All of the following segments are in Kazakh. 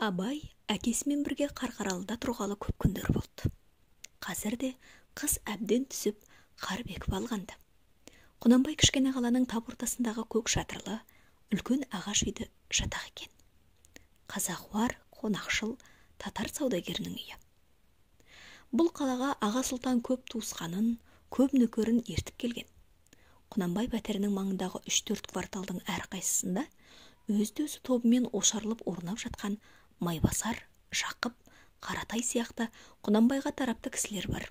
абай әкесімен бірге қарқаралыда тұрғалы көп күндер болды қазір де қыс әбден түсіп қар бекіп алғанды. құнанбай кішкене қаланың тап ортасындағы көк шатырлы үлкен ағаш үйді жатақ екен қазақуар қонақшыл татар саудагерінің үйі бұл қалаға аға сұлтан көп туысқанын көп нөкерін ертіп келген құнанбай пәтерінің маңындағы үш төрт кварталдың әрқайсысында өзді өзі тобымен ошарылып орнап жатқан майбасар жақып қаратай сияқты құнанбайға тарапты кісілер бар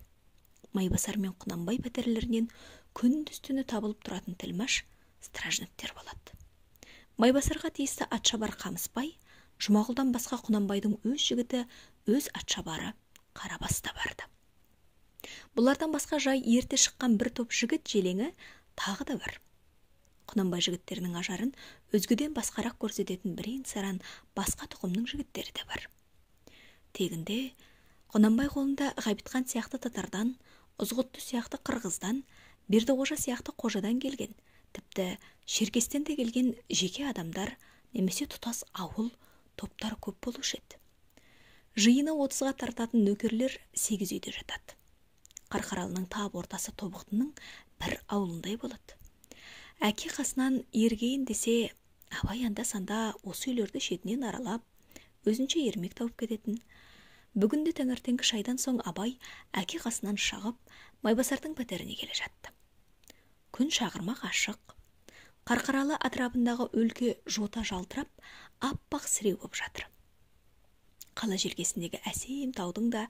майбасар мен құнанбай пәтерлерінен күндіз түні табылып тұратын тілмаш стражниктер болады майбасарға тиісті атшабар қамысбай жұмағұлдан басқа құнанбайдың өз жігіті өз атшабары қарабас та барды бұлардан басқа жай ерте шыққан бір топ жігіт желеңі тағы да бар құнанбай жігіттерінің ажарын өзгеден басқарақ көрсететін бірен саран басқа тұқымның жігіттері де бар тегінде құнанбай қолында ғабитхан сияқты татардан ызғұтты сияқты қырғыздан бердіқожа сияқты қожадан келген тіпті шеркестен де келген жеке адамдар немесе тұтас ауыл топтар көп болушы еді жиыны отызға тартатын нөкерлер сегіз үйде жатады қарқаралының тап ортасы тобықтының бір ауылындай болады әке қасынан ергейін десе абай анда санда осы үйлерді шетінен аралап өзінше ермек тауып кететін бүгінде таңертеңгі шайдан соң абай әке қасынан шығып майбасардың пәтеріне келе жатты күн шағырмақ ашық қарқаралы атырабындағы өлке жота жалтырап аппақ сіреу боп жатыр қала желкесіндегі әсем таудың да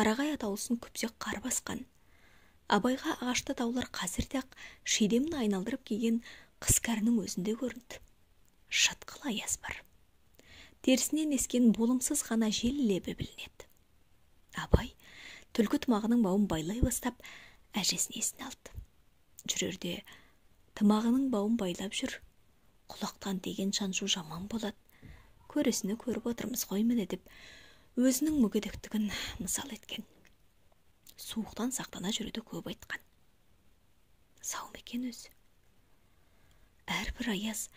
қарағай атаулысын күпсек қар басқан абайға ағашты таулар қазірде ақ шидемін айналдырып киген қыс өзінде көрінді шытқыл аяз бар терісінен ескен болымсыз ғана жел лебі білінеді абай түлкі тымағының бауын байлай бастап әжесін есіне алды жүрерде тымағының бауын байлап жүр құлақтан деген шаншу жаман болады көресіні көріп отырмыз ғой міне деп өзінің мүгедектігін мысал еткен суықтан сақтана жүруді көп айтқан сау ма екен өзі әрбір аяз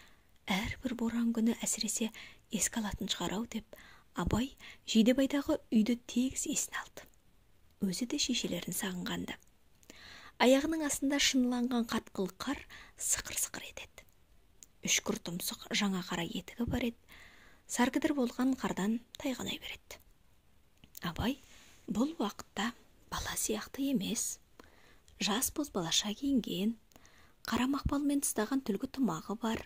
әрбір боран күні әсіресе еске алатын шығар ау деп абай жидебайдағы үйді тегіс есіне алды өзі де шешелерін сағынған аяғының астында шыныланған қатқыл қар сықыр сықыр етеді үшкір тұмсық жаңа қара етігі бар еді саркідір болған қардан тайғанай береді абай бұл уақытта бала сияқты емес жас бозбалаша киінген қара мақпалмен тыстаған түлгі тымағы бар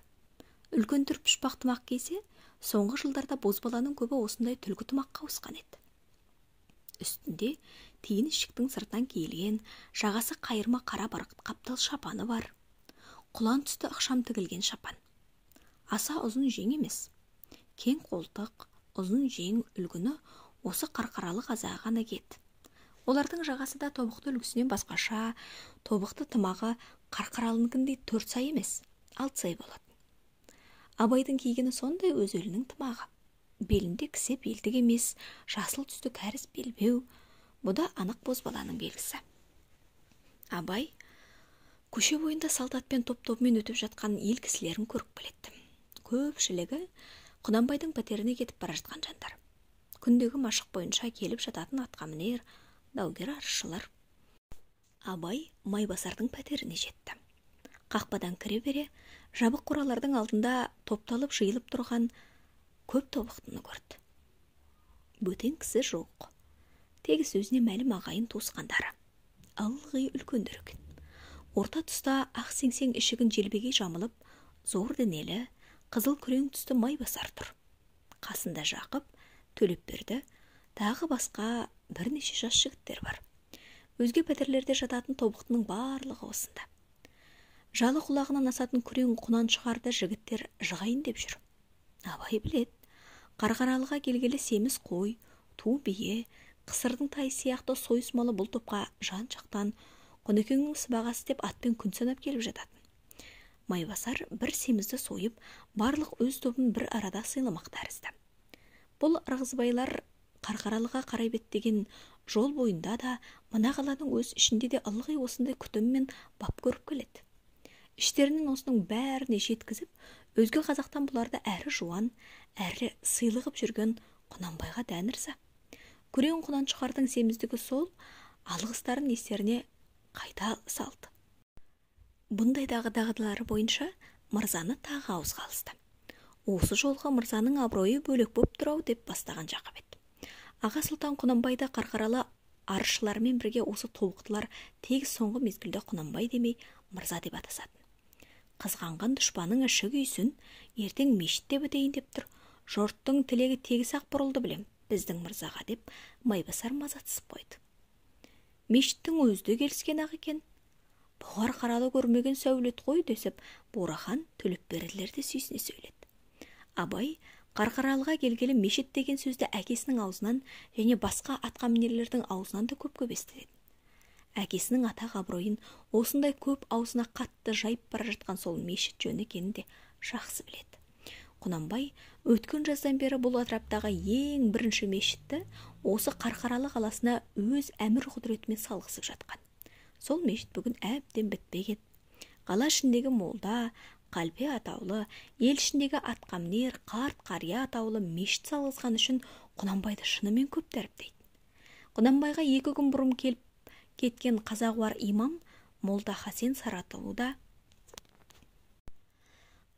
үлкен түр пұшпақ тымақ кисе соңғы жылдарда бозбаланың көбі осындай түлкі тымаққа ауысқан еді үстінде тиін ішіктің сыртынан киілген жағасы қайырма қара барқыт қаптал шапаны бар құлан түсті ықшам тігілген шапан аса ұзын жең емес кең қолтық ұзын жең үлгіні осы қарқаралы қазағы ғана киеді олардың жағасы да тобықты үлгісінен басқаша тобықты тымағы қарқаралынікіндей төрт сай емес алты сай болады абайдың кигені сондай өлінің тымағы белінде кісе белдік емес жасыл түсті кәріс белбеу бұда да анық бозбаланың белгісі абай көше бойында салтатпен топ тобымен өтіп жатқан ел кісілерін көріп біледі көпшілігі құнанбайдың пәтеріне кетіп бара жатқан жандар күндегі машық бойынша келіп жататын атқамінер даугер арызшылар абай майбасардың пәтеріне жетті қақпадан кіре бере жабық қоралардың алдында топталып жиылып тұрған көп тобықтыны көрді бөтен кісі жоқ тегіс өзіне мәлім ағайын туысқандары ылғи үлкендер екен орта тұста ақ сеңсең ішігін желбегей жамылып зор денелі қызыл күрең түсті майбасар тұр қасында жақып берді, тағы басқа бірнеше жас жігіттер бар өзге пәтерлерде жататын тобықтының барлығы осында жалы құлағынан асатын күрең құнан шығарды жігіттер жығайын деп жүр абай білет қарқаралыға келгелі семіз қой ту бие қысырдың тай сияқты сойыс малы бұл топқа жан жақтан құнекеңнің сыбағасы деп атпен күн санап келіп жататын майбасар бір семізді сойып барлық өз тобын бір арада сыйламақ тәрізді бұл ырғызбайлар қарқаралыға қарай беттеген жол бойында да мына қаланың өз ішінде де ылғи осындай күтім мен бап көріп келеді іштерінен осының бәріне жеткізіп өзге қазақтан бұларды әрі жуан әрі сыйлы қып жүрген құнанбайға дән ырза күрең құнаншығардың семіздігі сол алғыстарын естеріне қайта салды дағы дағдылары бойынша мырзаны тағы ауызға алысты осы жолғы мырзаның абыройы бөлек боп тұр деп бастаған жақып еді аға сұлтан құнанбай да қарқаралы арызшылармен бірге осы тобықтылар тегі соңғы мезгілде құнанбай демей мырза деп атасатын қызғанған дұшпаның іші күйсін ертең мешітте бітейін деп тұр жұрттың тілегі тегіс ақ бұрылды білем біздің мырзаға деп майбасар мазатсып қойды мешіттің өзі де келіскен ақ екен бұғар қаралы көрмеген сәулет қой десіп бурахан төлепберілер де сүйсіне сөйледі абай қарқаралыға келгелі мешіт деген сөзді әкесінің аузынан және басқа атқамінерлердің аузынан да көп көп әкесінің атақ абыройын осындай көп аузына қатты жайып бара жатқан сол мешіт жөні екенін де жақсы біледі құнанбай өткен жаздан бері бұл атраптағы ең бірінші мешітті осы қарқаралы қаласына өз әмір құдіретімен салғызып жатқан сол мешіт бүгін әбден бітпек еді қала ішіндегі молда қалпе атаулы ел ішіндегі атқамінер қарт қария атаулы мешіт салғызған үшін құнанбайды шынымен көп дәріптейді құнанбайға екі күн бұрын келіп кеткен қазағуар имам молда хасен да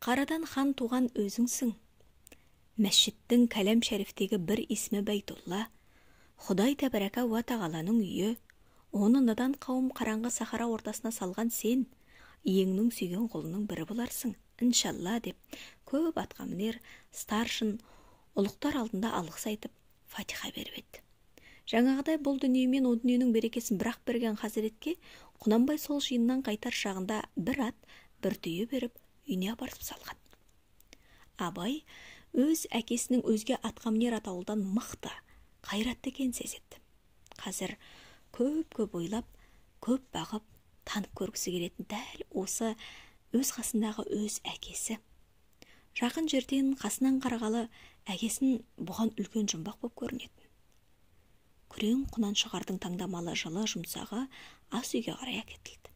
қарадан хан туған өзіңсің мәшіттің кәләм шәріфтегі бір есімі бәйтулла құдай тәбәрәка уа тағаланың үйі оны надан қауым қараңғы сахара ортасына салған сен еңнің сүйген құлының бірі боларсың иншалла деп көп атқамінер старшын ұлықтар алдында алғыс айтып фатиха беріп еді жаңағыдай бұл дүние мен о дүниенің берекесін ақ берген хазіретке құнанбай сол жиыннан қайтар шағында бір ат бір түйе беріп үйіне апарып салған абай өз әкесінің өзге атқамінер атаулыдан мықты қайратты екенін сезеді қазір көп көп ойлап көп бағып танып көргісі келетін дәл осы өз қасындағы өз әкесі жақын жерден қасынан қарағалы әкесін бұған үлкен жұмбақ боп көрінетін күрең құнаншығардың таңдамалы жылы жұмсағы ас үйге қарай әкетілді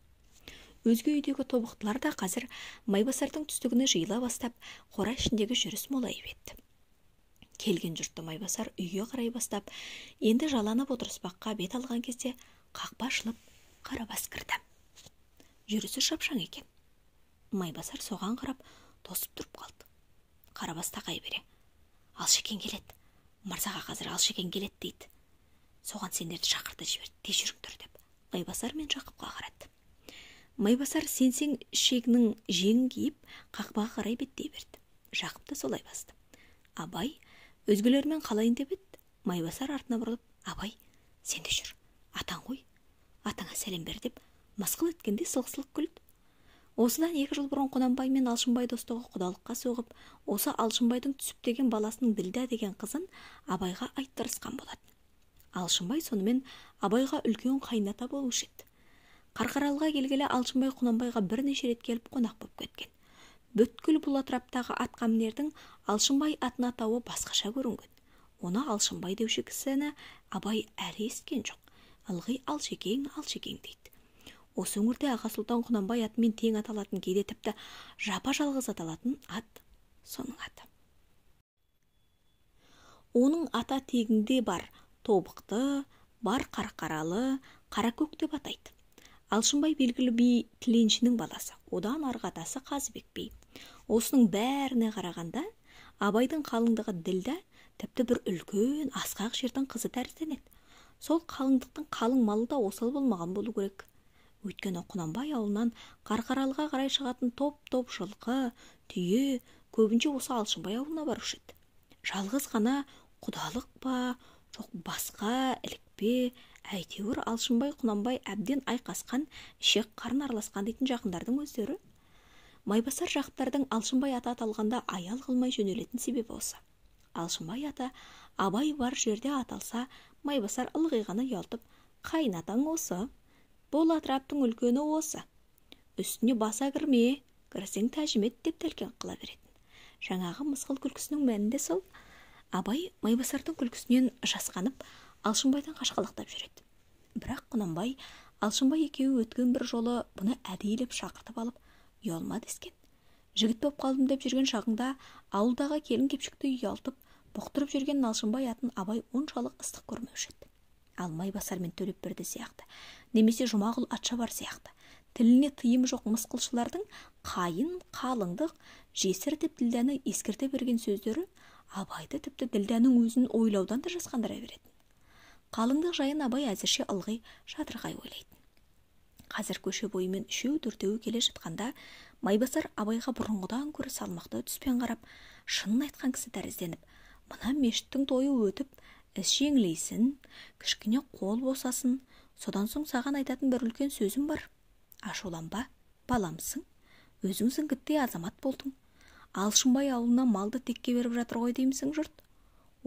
өзге үйдегі тобықтылар да қазір майбасардың түстігіні жиыла бастап қора ішіндегі жүріс молайып еді келген жұртты майбасар үйге қарай бастап енді жаланып отырыспаққа бет алған кезде қақпа ашылып қарабас кірді жүрісі шапшаң екен майбасар соған қарап тосып тұрып қалды қарабас тақай бере алшекең келеді мырзаға қазір алшекең келеді дейді соған сендерді шақырта жіберді тез жүріңдер деп майбасар мен жақыпқа қарады майбасар сенсең ішегінің жеңін киіп қақпаға қарай беттей берді жақып та солай басты абай өзгелермен қалайын деп еді майбасар артына бұрылып абай сен де жүр атаң ғой атаңа сәлем бер деп мысқыл еткенде сылқ сылқ күлді осыдан екі жыл бұрын құнанбай мен алшынбай достығы құдалыққа соғып осы алшынбайдың түсіп деген баласының ділдә деген қызын абайға айттырысқан болатын алшынбай сонымен абайға үлкен қайыната болушы еді қарқаралыға келгелі алшынбай құнанбайға бірнеше рет келіп қонақ боп кеткен бүткіл бұл атыраптағы атқамінердің алшынбай атын атауы басқаша көрінген оны алшынбай деуші кісіні абай әлі есіткен жоқ ылғи алшекең алшекең дейді осы өңірде аға сұлтан құнанбай атымен тең аталатын кейде тіпті жапа жалғыз аталатын ат соның аты оның ата тегінде бар тобықты бар қарқаралы қаракөк деп атайды алшынбай белгілі би тіленшінің баласы одан арғы атасы қазыбек би осының бәріне қарағанда абайдың қалыңдығы ділда тіпті бір үлкен асқақ жердің қызы тәрізденеді сол қалыңдықтың қалың малы да осал болмаған болу керек өйткені құнанбай ауылынан қарқаралыға қарай шығатын топ топ жылқы түйе көбінше осы алшынбай ауылына барушы еді жалғыз ғана құдалық па жоқ басқа ілікпе әйтеуір алшынбай құнанбай әбден айқасқан ішек қарын араласқан дейтін жақындардың өздері майбасар жақтардың алшынбай ата аталғанда аял қылмай жөнелетін себебі осы алшынбай ата абай бар жерде аталса майбасар ылғи ғана ұялтып қайын атаң осы бұл атыраптың үлкені осы үстіне баса кірме кірсең тәжім деп тәлкен қыла беретін жаңағы мысқыл күлкісінің мәні де сол абай майбасардың күлкісінен жасқанып алшынбайдан қашқалақтап жүреді бірақ құнанбай алшынбай екеуі өткен бір жолы бұны әдейілеп шақыртып алып ұялма дескен жігіт боп қалдым деп жүрген шағыңда ауылдағы келін кепшікті ұялтып бұқтырып жүрген алшынбай атын абай оншалық ыстық көрмеуші еді ал майбасар мен төлепберді сияқты немесе жұмағұл атшабар сияқты тіліне тыйым жоқ мысқылшылардың қайын қалыңдық жесір деп ділдәні ескерте берген сөздері абайды тіпті ділдәнің өзін ойлаудан да жасқандыра беретін қалыңдық жайын абай әзірше ылғи жатырқай ойлайтын қазір көше бойымен үшеу төртеуі келе жатқанда майбасар абайға бұрынғыдан көрі салмақты түспен қарап шынын айтқан кісі тәрізденіп мына мешіттің тойы өтіп іс жеңілейсін кішкене қол босасын содан соң саған айтатын бір үлкен сөзім бар ашуланба баламсың өзің зіңгіттей азамат болдың алшынбай ауылына малды текке беріп жатыр ғой деймісің жұрт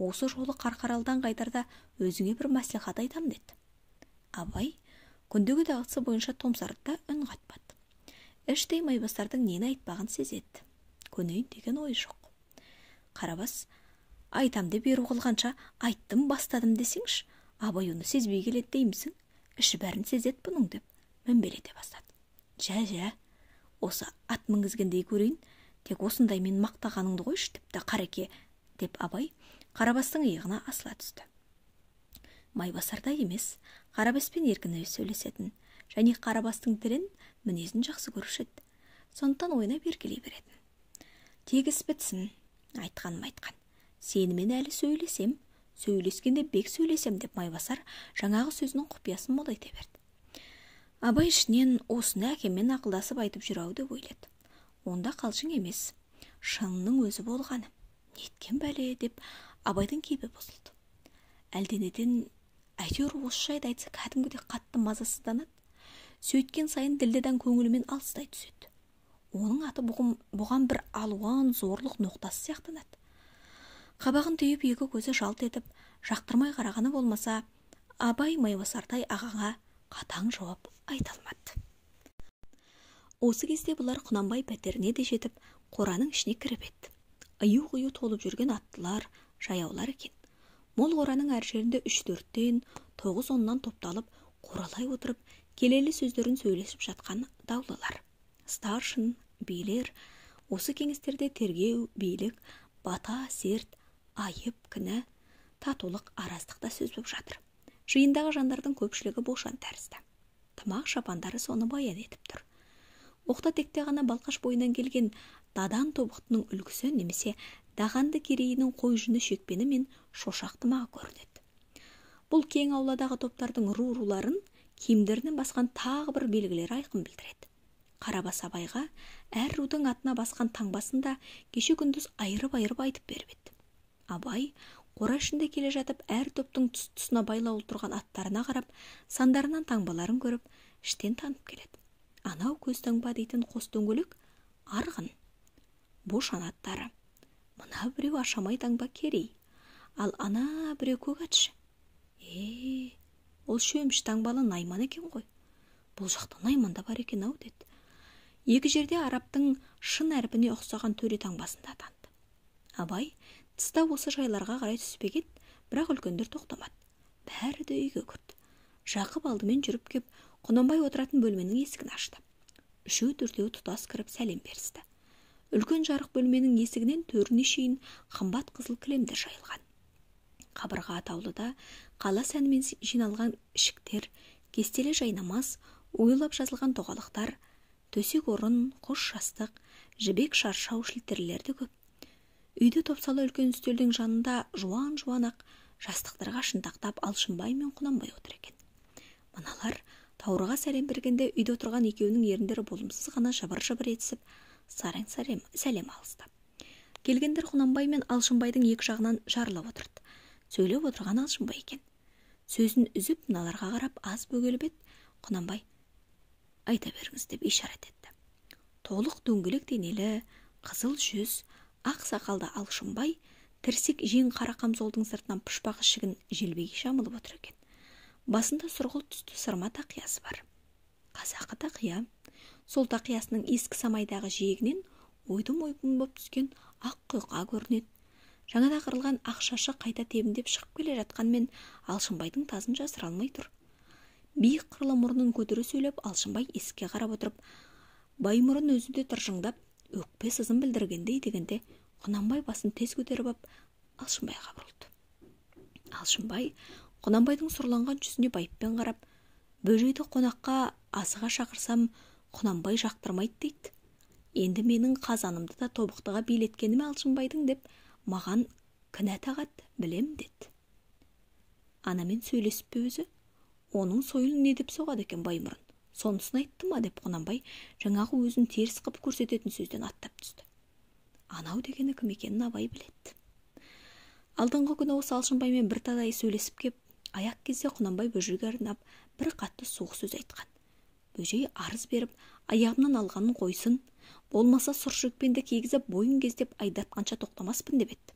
осы жолы қарқаралдан қайтарда өзіңе бір мәслихат айтам деді абай күндегі дағдысы бойынша томсарды да үн қатпады іштей майбасардың нені айтпағын сезеді көнейін деген ой жоқ қарабас айтам деп еру қылғанша айттым бастадым десеңші абай оны сезбей келеді деймісің іші бәрін сезеді бұның деп мінбелете бастады жә жә осы ат мінгізгендей көрейін тек осындай мен мақтағаныңды қойшы тіпті қареке деп абай қарабастың иығына асыла түсті майбасардай емес қарабаспен еркін сөйлесетін және қарабастың тілін мінезін жақсы көруші еді сондықтан ойнап еркелей беретін тегіс бітсін айтқаным айтқан сенімен әлі сөйлесем сөйлескенде бек сөйлесем деп майбасар жаңағы сөзінің құпиясын молайта берді абай ішінен осыны әкеммен ақылдасып айтып жүр ау деп ойлады онда қалжың емес шынның өзі болғаны неткен бәле деп абайдың кейбі бұзылды әлденеден әйтеуір осы жайды айтса кәдімгідей қатты мазасызданады сөйткен сайын ділдәдан көңілімен алыстай түседі оның аты бұған бір алуан зорлық ноқтасы сияқтанады қабағын түйіп екі көзі жалт етіп жақтырмай қарағаны болмаса абай майбасардай ағаға қатаң жауап айта алмады осы кезде бұлар құнанбай пәтеріне де жетіп қораның ішіне кіріп еді ию құю толып жүрген аттылар жаяулар екен мол қораның әр жерінде үш төрттен тоғыз оннан топталып қоралай отырып келелі сөздерін сөйлесіп жатқан даулылар старшын билер осы кеңестерде тергеу билік бата серт айып кінә татулық араздық та сөз боп жатыр жиындағы жандардың көпшілігі бошан тәрізді тымақ шапандары соны баян етіп тұр оқта текте ғана балқаш бойынан келген дадан тобықтының үлгісі немесе дағанды керейінің қой жүні шекпені мен шошақ тымағы көрінеді бұл кең ауладағы топтардың ру руларын киімдерінен басқан тағы бір белгілері айқын білдіреді қарабас абайға әр рудың атына басқан таңбасын да кеше күндіз айырып айырып айтып беріп еді абай қора ішінде келе жатып әр топтың тұс тұсына байлаулы тұрған аттарына қарап сандарынан таңбаларын көріп іштен танып келеді анау таңба дейтін қос дөңгелек арғын Бош анаттары. мына біреу ашамай таңба керей ал ана біреу көк атшы е ол шөміш таңбалы найман екен ғой бұл жақта найман да бар екен ау деді екі жерде арабтың шын әрпіне ұқсаған төре таңбасын да абай тыста осы жайларға қарай түспек еді бірақ үлкендер тоқтамады бәрі де үйге кірді жақып алдымен жүріп кеп құнанбай отыратын бөлменің есігін ашты үшеу төртеуі тұтас кіріп сәлем берісті үлкен жарық бөлменің есігінен төріне шейін қымбат қызыл кілемдер жайылған қабырға атаулыда қала сәнімен жиналған ішіктер кестелі жайнамаз ойылап жазылған тоғалықтар, төсек орын қош жастық жібек шаршау шілтерлер көп үйде топсалы үлкен үстелдің жанында жуан жуан ақ жастықтарға шынтақтап алшынбай мен құнанбай отыр екен мыналар таурыға сәлем бергенде үйде отырған екеуінің еріндері болымсыз ғана жыбыр жыбыр етісіп сараң сәлем, сәлем алысты келгендер құнанбай мен алшынбайдың екі жағынан жарылып отырды сөйлеп отырған алшынбай екен сөзін үзіп мыналарға қарап аз бөгеліп еді құнанбай айта беріңіз деп ишарат етті толық дөңгелек денелі қызыл жүз ақ сақалды алшынбай тірсек жең қара қамзолдың сыртынан пұшпақ ішігін желбегей жамылып отыр екен басында сұрғылт түсті сырма тақиясы бар қазақы тақия сол тақиясының ескі самайдағы жиегінен ойдым ойпым боп түскен ақ құйқа көрінеді жаңада қырылған ақ шашы қайта тебіндеп шығып келе жатқанмен алшынбайдың тазын жасыра алмай тұр биік қырлы мұрнын көтере сөйлеп алшынбай есікке қарап отырып баймұрын өзі де тыржыңдап өкпе сызын білдіргендей дегенде құнанбай басын тез көтеріп ап алшынбайға бұрылды алшынбай құнанбайдың сұрланған жүзіне байыппен қарап бөжейді қонаққа асыға шақырсам құнанбай жақтырмайды дейді енді менің қазанымды да тобықтыға билеткенім алшынбайдың деп маған кінә тағат білем деді анамен сөйлесіп пе өзі оның сойылын не деп соғады екен баймұрын сонысын айтты ма деп құнанбай жаңағы өзін теріс қып көрсететін сөзден аттап түсті анау дегені кім екенін абай біледі алдыңғы күні осы алшынбаймен бір талай сөйлесіп кеп аяқ кезде құнанбай бөжейге арнап бір қатты суық сөз айтқан бөжей арыз беріп аяғымнан алғанын қойсын болмаса сұр жекпенді кигізіп бойын кездеп айдатқанша тоқтамаспын деп еді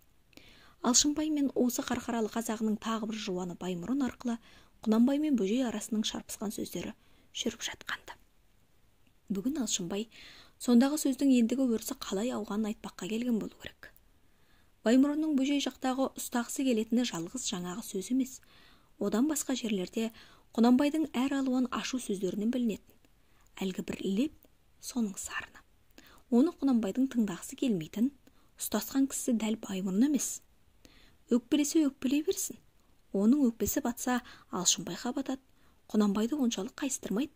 алшынбай мен осы қарқаралы қазағының тағы бір жуаны баймұрын арқылы құнанбай мен бөжей арасының шарпысқан сөздері жүріп жатқан бүгін алшынбай сондағы сөздің ендігі өрісі қалай ауғанын айтпаққа келген болу керек баймұрынның бөжей жақтағы ұстағысы келетіні жалғыз жаңағы сөз емес одан басқа жерлерде құнанбайдың әр алуан ашу сөздерінен білінетін әлгі бір леп соның сарыны оны құнанбайдың тыңдағысы келмейтін ұстасқан кісі дәл баймұрын емес өкпелесе өкпелей берсін оның өкпесі батса алшынбайға батады құнанбайды оншалық қайыстырмайды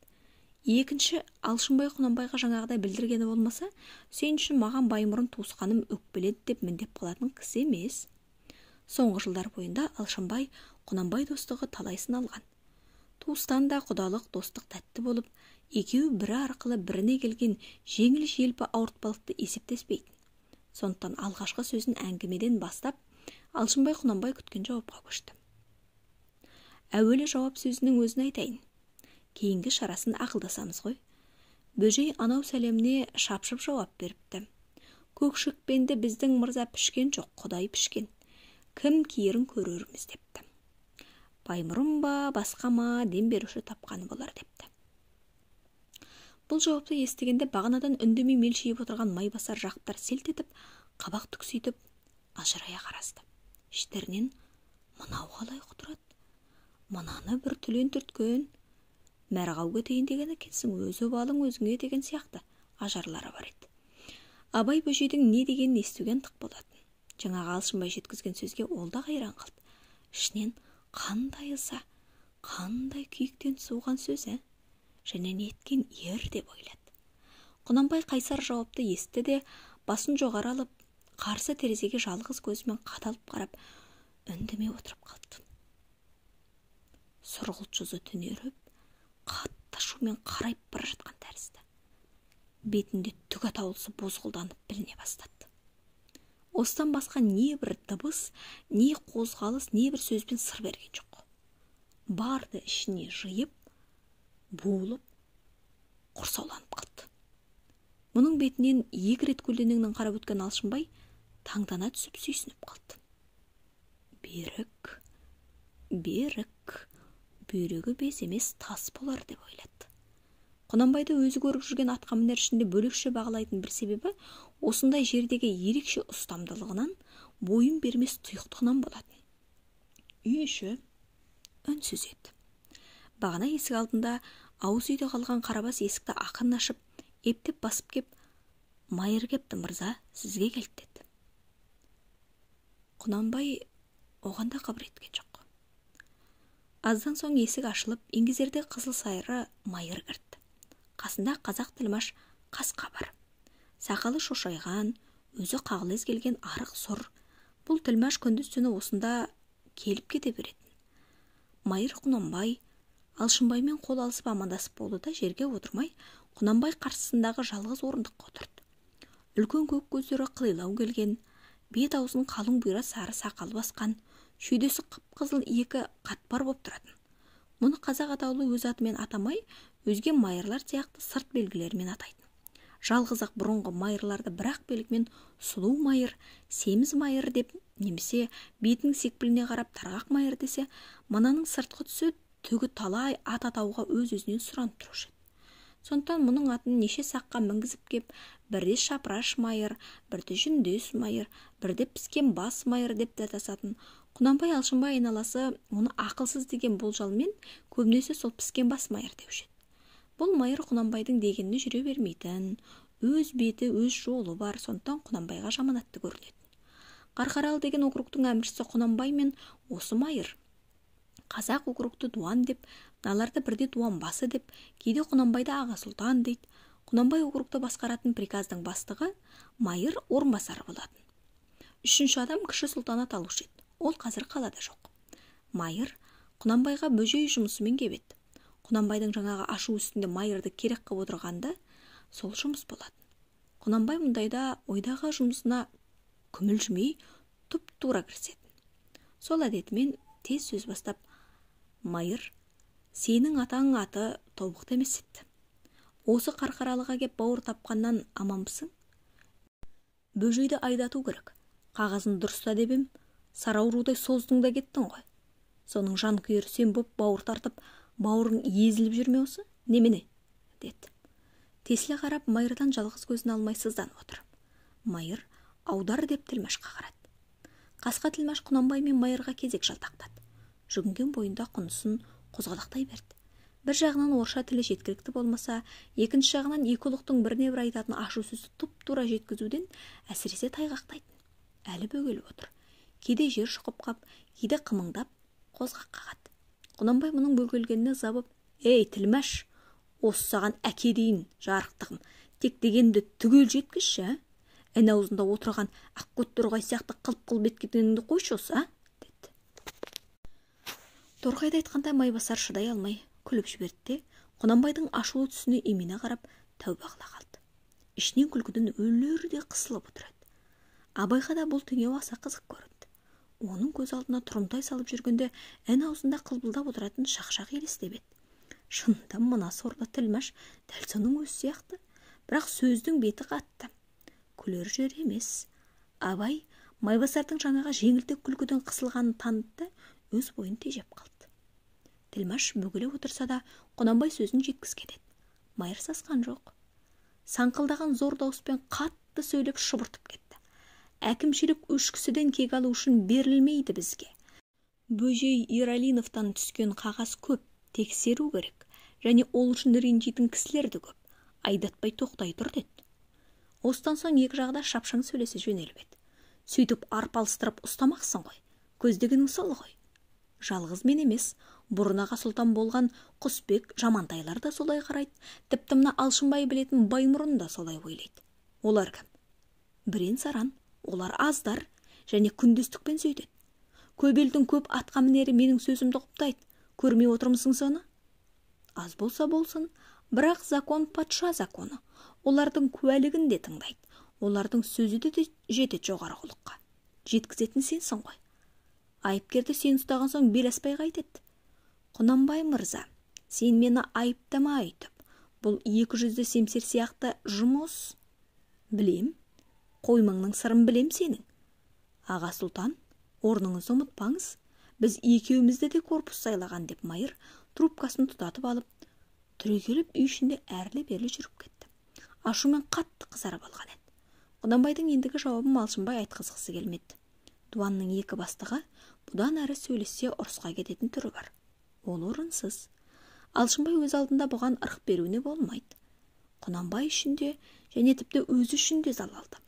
екінші алшынбай құнанбайға жаңағыдай білдіргені болмаса үшін маған баймұрын туысқаным өкпеледі деп міндеп қалатын кісі емес соңғы жылдар бойында алшынбай құнанбай достығы талай сыналған туыстан да құдалық достық тәтті болып екеуі бірі арқылы біріне келген жеңіл желпі ауыртпалықты есептеспейтін сондықтан алғашқы сөзін әңгімеден бастап алшынбай құнанбай күткен жауапқа көшті әуелі жауап сөзінің өзін айтайын кейінгі шарасын ақылдасамыз ғой бөжей анау сәлеміне шапшып жауап беріпті көкшекпенді біздің мырза пішкен жоқ құдай пішкен кім киерін көрерміз депті баймұрын ба басқа ма дем беруші тапқаны болар депті бұл жауапты естігенде бағанадан үндемей мелшиіп отырған майбасар жақыптар селт етіп қабақ түкситіп ажырая қарасты іштерінен мынау қалай құтырады мынаны бір түлен түрткен мәрғау кетейін деген екенсің өз балың өзіңе деген сияқты ажарлары бар еді абай бөжейдің не дегенін естуге ынтық болатын жаңағы алшынбай жеткізген сөзге ол да қайран қалды ішінен қандай ыза қандай күйіктен суған сөзі, ә және неткен ер деп ойлады құнанбай қайсар жауапты естіді де басын жоғары алып қарсы терезеге жалғыз көзімен қадалып қарап үндемей отырып қалды сұрғылт жүзі түнеріп қатты ашумен қарайып бара жатқан тәрізді бетінде түк атаулысы бозғылданып біліне бастады осыдан басқа не бір дыбыс не қозғалыс не бір сөзбен сыр берген жоқ барды ішіне жиып буылып құрсауланып қалды мұның бетінен екі рет көлденеңнен қарап өткен алшынбай таңдана түсіп сүйсініп қалды берік берік бүйрегі без емес тас болар деп ойлады құнанбайды өзі көріп жүрген атқамінер ішінде бөлекше бағалайтын бір себебі осындай жердегі ерекше ұстамдылығынан бойын бермес тұйықтығынан болатын үй іші үнсіз еді бағана есік алдында ауыз үйде қалған қарабас есікті ақырын ашып ептеп басып кеп майыр кепті мырза сізге келді деді құнанбай оған да қыбыр еткен жоқ аздан соң есік ашылып еңгезерде қызыл сайыры майыр кірді қасында қазақ тілмаш қасқа бар сақалы шошайған өзі қағылез келген арық сұр бұл тілмаш күндіз түні осында келіп кете беретін майыр құнанбай алшынбаймен қол алысып амандасып болды да жерге отырмай құнанбай қарсысындағы жалғыз орындыққа отырды үлкен көк көздері қылилау келген бет аузын қалың бұйра сары сақал басқан шүйдесі қып қызыл екі қатпар боп тұратын мұны қазақ атаулы өз атымен атамай өзге майырлар сияқты сырт белгілерімен атайтын жалғыз ақ бұрынғы майырларды бір ақ белгімен сұлу майыр семіз майыр деп немесе бетінің секпіліне қарап тарғақ майыр десе мынаның сыртқы түсі түгі талай ат атауға өз өзінен сұранып тұрушы еді сондықтан мұның атын неше саққа мінгізіп кеп бірде шапыраш майыр бірде жүндес майыр бірде піскен бас майыр деп татасатын құнанбай алшынбай айналасы оны ақылсыз деген болжалмен көбінесе сол піскен бас майыр деуші еді бұл майыр құнанбайдың дегеніне жүре бермейтін өз беті өз жолы бар сондықтан құнанбайға жаманатты көрінетін қарқаралы деген округтың әміршісі құнанбай мен осы майыр қазақ округты дуан деп мыналарды бірде дуан басы деп кейде құнанбайды аға сұлтан дейді құнанбай округты басқаратын приказдың бастығы майыр орынбасары болатын үшінші адам кіші сұлтан аталушы еді ол қазір қалада жоқ майыр құнанбайға бөжей жұмысымен кеп еді құнанбайдың жаңағы ашу үстінде майырды керек қып отырғанда сол жұмыс болатын құнанбай мұндайда ойдағы жұмысына күмілжімей тұп тура кірісетін сол әдетімен тез сөз бастап майыр сенің атаң аты тобықты емес еді осы қарқаралыға кеп бауыр тапқаннан аманбысың бөжейді айдату керек қағазын дұрыста деп ем сараурудай создың да кеттің ғой соның жанкүйері сен боп бауыр тартып бауырың езіліп жүр ме осы немене деді тесіле қарап майырдан жалғыз көзін алмай сызданып отыр майыр аудар деп тілмашқа қарады қасқа тілмаш құнанбай мен майырға кезек жалтақтады жүгінген бойында құнысын қозғалақтай берді бір жағынан орысша тілі жеткілікті болмаса екінші жағынан екі ұлықтың біріне бірі айтатын ашу сөзі тұп тура жеткізуден әсіресе тайғақтайтын әлі бөгеліп отыр кейде жер шұқып қап кейде қымыңдап қозғақ қағады құнанбай мұның бөгелгеніне забып ей тілмәш осы саған әке дейін жарықтығым тек дегенді түгел жеткізші ә ін аузында отырған ақкөт торғай сияқты қылп қылп еткенді қойшы осы а ә?» деді торғайды айтқанда майбасар шыдай алмай күліп жіберді де құнанбайдың ашулы түсіне имене қарап тәуба қыла қалды ішінен күлкіден өлердей қысылып отырады абайға да бұл теңеу аса қызық оның көз алдына тұрымтай салып жүргенде ән аузында қылбылдап отыратын шақшақ елестеп еді шынында мына сорлы тілмаш дәл соның өзі сияқты бірақ сөздің беті қатты күлер жер емес абай майбасардың жаңағы жеңілтек күлкіден қысылғанын танытты өз бойын тежеп қалды тілмаш бүгіле отырса да құнанбай сөзін жеткізген еді майыр сасқан жоқ саңқылдаған зор дауыспен қатты сөйлеп шұбыртып кетті әкімшілік кісіден кек алу үшін берілмейді бізге бөжей ералиновтан түскен қағаз көп тексеру керек және ол үшін ренжитін кісілер де көп айдатпай тоқтай тұр деді осыдан соң екі жағда шапшаң сөйлесе жөнеліп еді сөйтіп арпалыстырып ұстамақсың ғой көздегенің сол ғой жалғыз мен емес бұрын аға сұлтан болған құсбек жамантайлар да солай қарайды тіпті мына алшынбай білетін баймұрын да солай ойлайды олар кім бірен саран олар аздар және күндестікпен сөйтеді көп елдің көп мінері менің сөзімді құптайды көрмей отырмысың соны аз болса болсын бірақ закон патша законы олардың куәлігін де тыңдайды олардың сөзі де жетеді жоғары құлыққа жеткізетін сенсің ғой айыпкерді сен ұстаған соң бел аспай қайтеді құнанбай мырза сен мені айыптама айтып бұл екі жүзді семсер сияқты жұмыс білем қоймаңның сырын білем сенің аға сұлтан орныңызды ұмытпаңыз біз екеумізді де корпус сайлаған деп майыр трубкасын тұтатып алып түрегеліп үй ішінде әрлі берлі жүріп кетті ашумен қатты қызарып алған еді құнанбайдың ендігі жауабын малшынбай айтқызғысы келмеді дуанның екі бастығы бұдан әрі сөйлессе ұрысқа кететін түрі бар ол орынсыз алшынбай өз алдында бұған ырық беруіне болмайды құнанбай үшін де және тіпті өзі үшін де залалды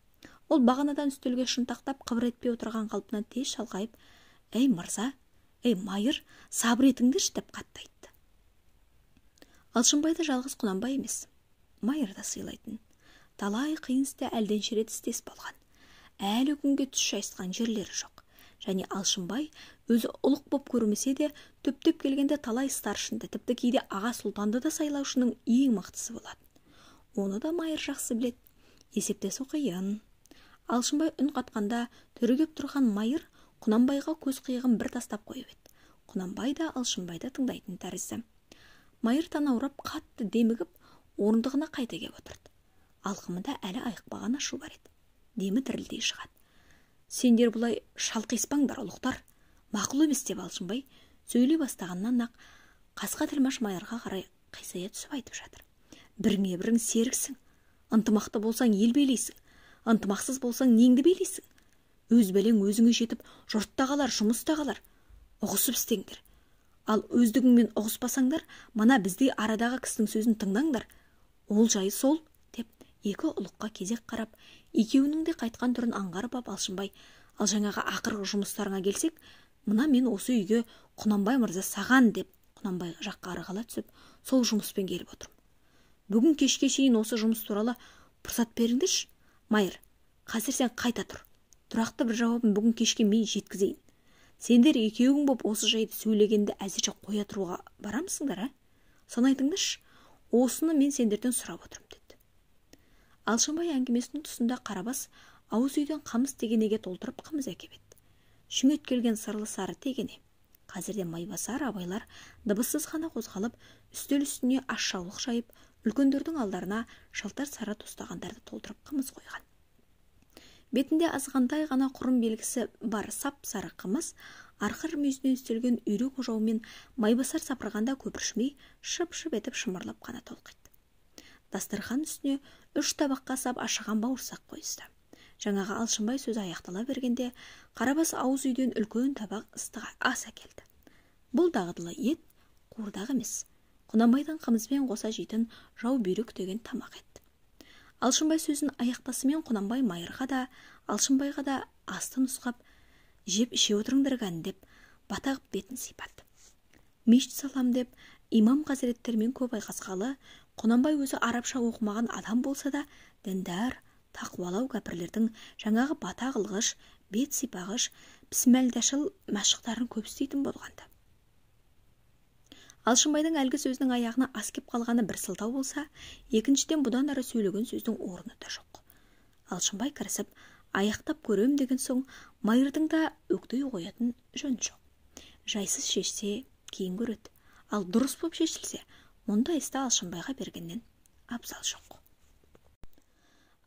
ол бағанадан үстелге шынтақтап қыбыр етпей отырған қалпынан тез шалғайып әй мырза әй майыр сабыр етіңдерші деп қатты айтты алшынбайды жалғыз құнанбай емес майыр да сыйлайтын талай қиын істі әлденше рет істес болған әлі күнге түс шайысқан жерлері жоқ және алшынбай өзі ұлық боп көрмесе де түптеп келгенде талай старшынды тіпті кейде аға сұлтанды да сайлаушының ең мықтысы болады оны да майыр жақсы білет есептесу қиын алшынбай үн қатқанда түрегеп тұрған майыр құнанбайға көз қиығын бір тастап қойып еді құнанбай да алшынбайды тыңдайтын тәрізді майыр танаурап қатты демігіп орындығына қайта кеп отырды алқымында әлі айықпаған ашу бар еді демі дірілдей шығады сендер бұлай шалқиыспаңдар ұлықтар мақұл емес деп алшынбай сөйлей бастағаннан ақ қасқа тілмаш майырға қарай қисая түсіп айтып жатыр біріңе бірің серіксің ынтымақты болсаң ел билейсің ынтымақсыз болсаң неңді билейсің өз бәлең өзіңе жетіп жұртта қалар жұмыста қалар ұғысып істеңдер ал өздігіңмен ұғыспасаңдар мына біздей арадағы кісінің сөзін тыңдаңдар ол жайы сол деп екі ұлыққа кезек қарап екеуінің де қайтқан түрін аңғарып ап алшынбай ал жаңағы ақырғы жұмыстарыңа келсек мына мен осы үйге құнанбай мырза саған деп құнанбай жаққа ырғала түсіп сол жұмыспен келіп отырмын бүгін кешке шейін осы жұмыс туралы пұрсат беріңдерші майыр қазір сен қайта тұр тұрақты бір жауабын бүгін кешке мен жеткізейін сендер екеуің боп осы жайды сөйлегенді әзірше қоя тұруға барамысыңдар ә соны айтыңдаршы осыны мен сендерден сұрап отырмын деді алшынбай әңгімесінің тұсында қарабас ауыз үйден қамыс тегенеге толтырып қымыз әкеп еді шүңет келген сырлы сары тегене қазірде майбасар абайлар дыбыссыз ғана қозғалып үстел үстіне аш жайып үлкендердің алдарына шалтар сары тостағандарды толтырып қымыз қойған бетінде азғантай ғана құрым белгісі бар сап сары қымыз арқыр мүйізінен үстелген үйрек қожаумен майбасар сапырғанда көпіршімей шып шып етіп шымырлап қана толқиды дастархан үстіне үш табаққа сап ашыған бауырсақ қойысты жаңағы алшынбай сөзі аяқтала бергенде қарабас ауыз үйден үлкен табақ ыстық ас әкелді бұл дағдылы ет қуырдақ емес құнанбайдың қымызбен қоса жейтін жау бүйрек деген тамақ еді алшынбай сөзін аяқтасымен құнанбай майырға да алшынбайға да асты нұсқап жеп іше отырыңдар деп батағып бетін сипады мешіт салам деп имам қазіреттермен көп айқасқалы құнанбай өзі арабша оқымаған адам болса да діндар тақуалау кәпірлердің жаңағы бата қылғыш бет сипағыш пісмәлдашыл мәшіқтарын көп істейтін болған алшынбайдың әлгі сөзінің аяғына ас кеп қалғаны бір сылтау болса екіншіден бұдан ары сөйлеген сөздің орны да жоқ алшынбай кірісіп аяқтап көрем деген соң майырдың да өктей қоятын жөн жоқ жайсыз шешсе кейін көреді ал дұрыс боп шешілсе мұндай істі алшынбайға бергеннен абзал жоқ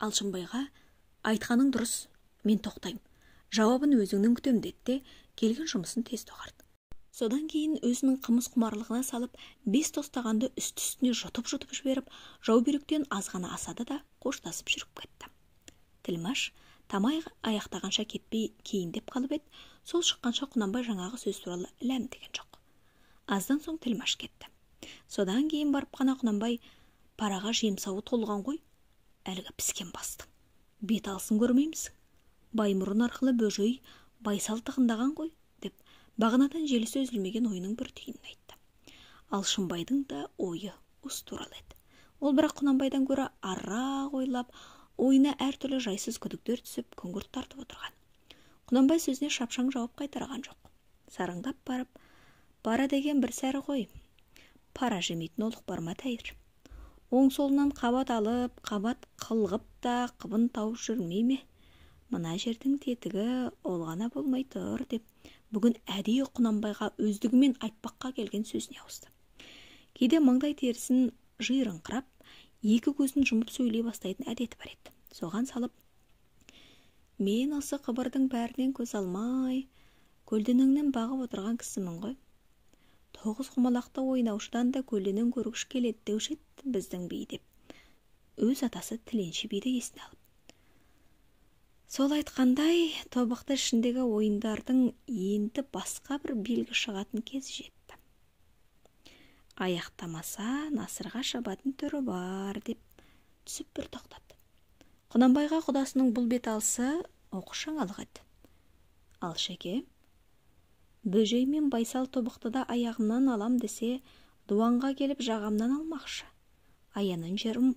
алшынбайға айтқаның дұрыс мен тоқтаймын жауабын өзіңнен күтемін деді де келген жұмысын тез доғарды содан кейін өзінің қымыз құмарлығына салып бес тостағанды үсті үстіне жұтып жұтып жіберіп жау аз ғана асады да қоштасып жүріп кетті тілмаш тамай аяқтағанша кетпей кейіндеп қалып еді сол шыққанша құнанбай жаңағы сөз туралы деген жоқ аздан соң тілмаш кетті содан кейін барып қана құнанбай параға жемсауы толған ғой әлгі піскен бастың бет алысын көрмеймісің баймұрын арқылы бөжей байсал тығындаған ғой бағанадан желісі үзілмеген ойының бір түйінін айтты алшынбайдың да ойы осы туралы еді ол бірақ құнанбайдан гөрі арырақ ойлап ойына әртүрлі жайсыз күдіктер түсіп күңгірт тартып отырған құнанбай сөзіне шапшаң жауап қайтарған жоқ сараңдап барып пара деген бір сәрі ғой пара жемейтін олық бар ма тәйір оң солынан қабат алып қабат қылғып та қыбын тауып жүрмей ме мына жердің тетігі ол ғана болмай тұр деп бүгін әдейі құнанбайға өздігімен айтпаққа келген сөзіне ауысты кейде маңдай терісін жиырыңқырап екі көзін жұмып сөйлей бастайтын әдеті бар еді соған салып мен осы қыбырдың бәрінен көз алмай көлденеңнен бағып отырған кісімін ғой тоғыз құмалақты ойнаушыдан да көлденең көргіш келеді деуші еді біздің би деп өз атасы тіленші биді есіне алып сол айтқандай тобықты ішіндегі ойындардың енді басқа бір белгі шығатын кезі жетті аяқтамаса насырға шабатын түрі бар деп түсіп бір тоқтады құнанбайға құдасының бұл бет алысы оқыс жаңалық еді ал шеке, бөжей мен байсал тобықтыда аяғымнан алам десе дуанға келіп жағамнан алмақшы аяның жерім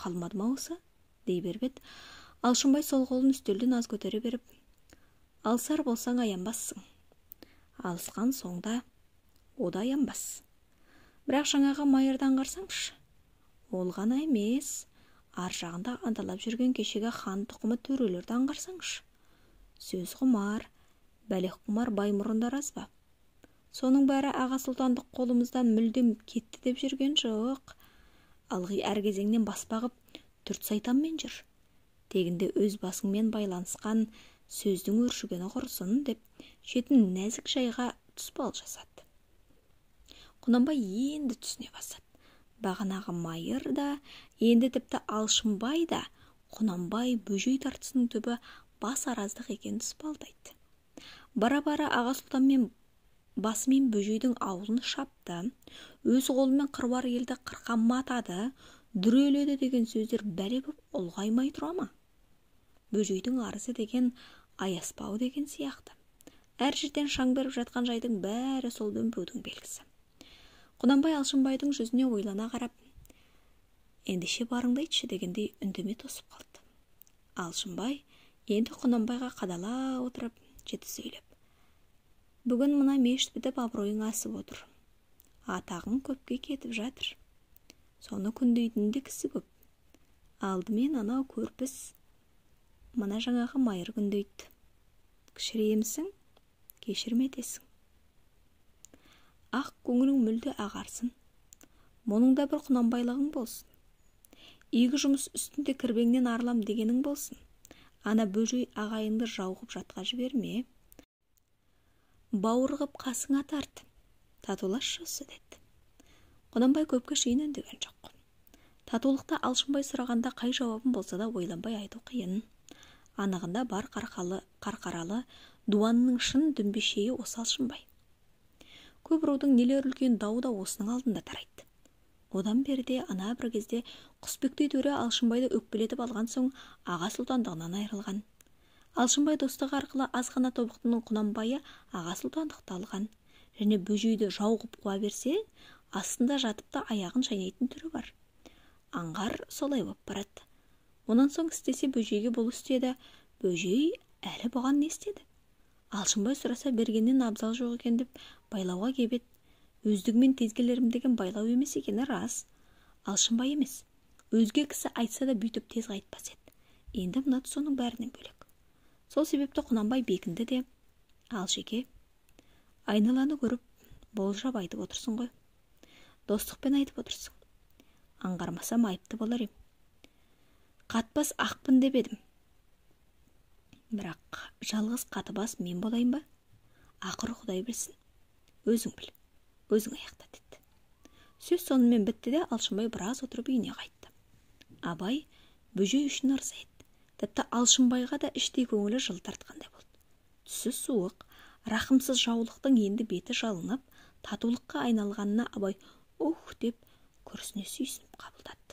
қалмады ма осы дей беріп еді алшынбай сол қолын үстелден аз көтере беріп алысар болсаң аянбассың алысқан соңда о да аянбас бірақ жаңағы майырды аңғарсаңшы ол ғана емес ар жағында анталап жүрген кешегі хан тұқымы төрелерді аңғарсаңшы сөз құмар бәлеқұмар мұрындар аз ба соның бәрі аға сұлтандық қолымыздан мүлдем кетті деп жүрген жоқ ылғи әр кезеңнен баспа төрт түрт сайтанмен жүр тегінде өз басыңмен байланысқан сөздің өршігені құрсын деп шетін нәзік жайға тұспал жасады құнанбай енді түсіне бастады бағанағы майыр да енді тіпті алшынбай да құнанбай бөжей тартысының түбі бас араздық екенін тұспалдайды бара бара аға сұлтанмен басымен бөжейдің аулын шапты өз қолымен қыруар елді қырқа матады дүреледі деген сөздер бәле боп ұлғаймай тұра ма бөжейдің арысы деген аяспау деген сияқты әр жерден шаң беріп жатқан жайдың бәрі сол дүмпудің белгісі құнанбай алшынбайдың жүзіне ойлана қарап ендеше барыңды айтшы дегендей үндеме тосып қалды алшынбай енді құнанбайға қадала отырып жеті сөйлеп бүгін мына мешіт бітіп абыройың асып отыр атағың көпке кетіп жатыр соны күндейтін де кісі көп алдымен анау көрпіс мына жаңағы майыр күндейді кішірейемсің кешірім етесің ақ көңілің мүлде ағарсын мұның да бір құнанбайлығың болсын игі жұмыс үстінде кірбеңнен арлам дегенің болсын ана бөжей ағайынды жау жатқа жіберме бауыр қып қасыңа тарт татуласшы осы деді құнанбай көпке шейін үндеген жоқ татулықты алшынбай сұрағанда қай жауабын болса да ойланбай айту қиын анығында бар қарқалы, қарқаралы дуанның шын дүмбешейі осы шынбай көп рудың нелер үлкен дауы да осының алдында тарайды одан берде, ана бір кезде құсбектей төре алшынбайды өкпелетіп алған соң аға сұлтандығынан айырылған алшынбай достығы арқылы аз ғана тобықтының құнанбайы аға сұлтандықты алған және бөжейді жау қып қуа берсе астында жатып та аяғын шайнайтын түрі бар аңғар солай боп барады онан соң істесе бөжейге бұл істеді бөжей әлі бұған не істеді алшынбай сұраса бергеннен абзал жоқ екен деп байлауға кеп еді өздігімен тезгелерім деген байлау емес екені рас алшынбай емес өзге кісі айтса да бүйтіп тез қайтпас еді енді мына соның бәрінен бөлек сол себепті құнанбай бекінді де алшеке айналаны көріп болжап айтып отырсың ғой достықпен айтып отырсың аңғармасам айыпты болар ем қатпас ақпын деп едім бірақ жалғыз қатыбас мен болайын ба ақыры құдай білсін өзің біл өзің аяқта деді сөз сонымен бітті де алшынбай біраз отырып үйіне қайтты абай бөжей үшін ырза еді тіпті алшынбайға да іштей көңілі жыл тартқандай болды түсі суық рақымсыз жаулықтың енді беті жалынып татулыққа айналғанына абай ух деп күрсіне сүйсініп қабылдады